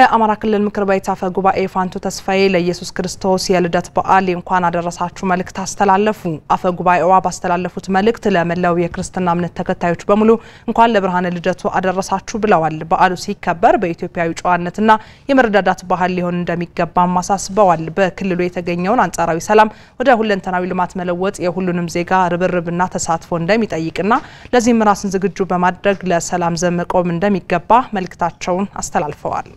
የአማራ ክልል ምክር ቤት አፈ ጉባኤ ፋንቱ ተስፋዬ ለኢየሱስ ክርስቶስ የልደት በዓል እንኳን አደረሳችሁ መልእክት አስተላለፉ። አፈ ጉባኤዋ ባስተላለፉት መልእክት ለመላው የክርስትና እምነት ተከታዮች በሙሉ እንኳን ለብርሃነ ልደቱ አደረሳችሁ ብለዋል። በዓሉ ሲከበር በኢትዮጵያዊ ጨዋነትና የመረዳዳት ባህል ሊሆን እንደሚገባም አሳስበዋል። በክልሉ የተገኘውን አንጻራዊ ሰላም ወደ ሁለንተናዊ ልማት መለወጥ የሁሉንም ዜጋ ርብርብና ተሳትፎ እንደሚጠይቅና ለዚህም ራስን ዝግጁ በማድረግ ለሰላም ዘመቆም እንደሚገባ መልእክታቸውን አስተላልፈዋል።